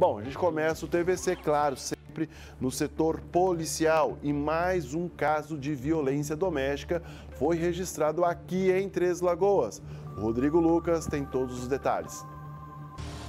Bom, a gente começa o TVC, claro, sempre no setor policial. E mais um caso de violência doméstica foi registrado aqui em Três Lagoas. O Rodrigo Lucas tem todos os detalhes.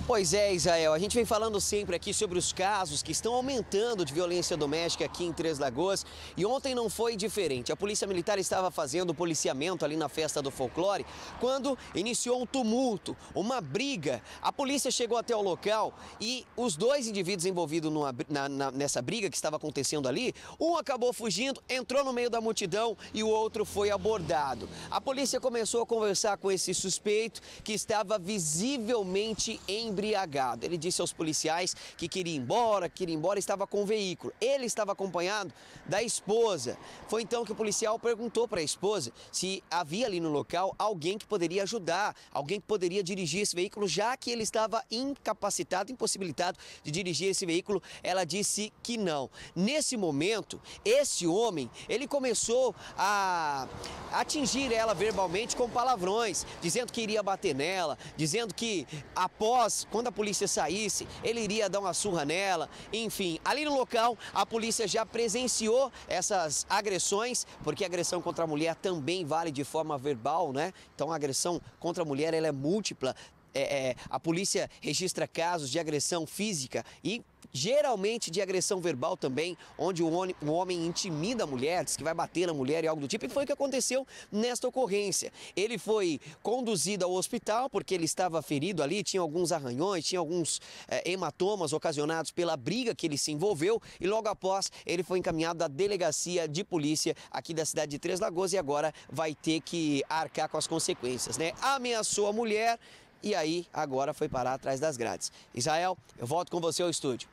Pois é, Israel, a gente vem falando sempre aqui sobre os casos que estão aumentando de violência doméstica aqui em Três Lagoas e ontem não foi diferente. A Polícia Militar estava fazendo policiamento ali na festa do folclore quando iniciou um tumulto, uma briga. A polícia chegou até o local e os dois indivíduos envolvidos numa, na, na, nessa briga que estava acontecendo ali, um acabou fugindo, entrou no meio da multidão e o outro foi abordado. A polícia começou a conversar com esse suspeito que estava visivelmente em embriagado. Ele disse aos policiais que queria ir embora, que queria ir embora, estava com o veículo. Ele estava acompanhado da esposa. Foi então que o policial perguntou para a esposa se havia ali no local alguém que poderia ajudar, alguém que poderia dirigir esse veículo, já que ele estava incapacitado, impossibilitado de dirigir esse veículo. Ela disse que não. Nesse momento, esse homem, ele começou a atingir ela verbalmente com palavrões, dizendo que iria bater nela, dizendo que após quando a polícia saísse, ele iria dar uma surra nela. Enfim, ali no local, a polícia já presenciou essas agressões, porque agressão contra a mulher também vale de forma verbal, né? Então, a agressão contra a mulher ela é múltipla. É, é, a polícia registra casos de agressão física e geralmente de agressão verbal também, onde o homem intimida a mulher, diz que vai bater na mulher e algo do tipo, e foi o que aconteceu nesta ocorrência. Ele foi conduzido ao hospital porque ele estava ferido ali, tinha alguns arranhões, tinha alguns eh, hematomas ocasionados pela briga que ele se envolveu e logo após ele foi encaminhado à delegacia de polícia aqui da cidade de Três Lagoas e agora vai ter que arcar com as consequências, né? Ameaçou a mulher, e aí agora foi parar atrás das grades. Israel, eu volto com você ao estúdio.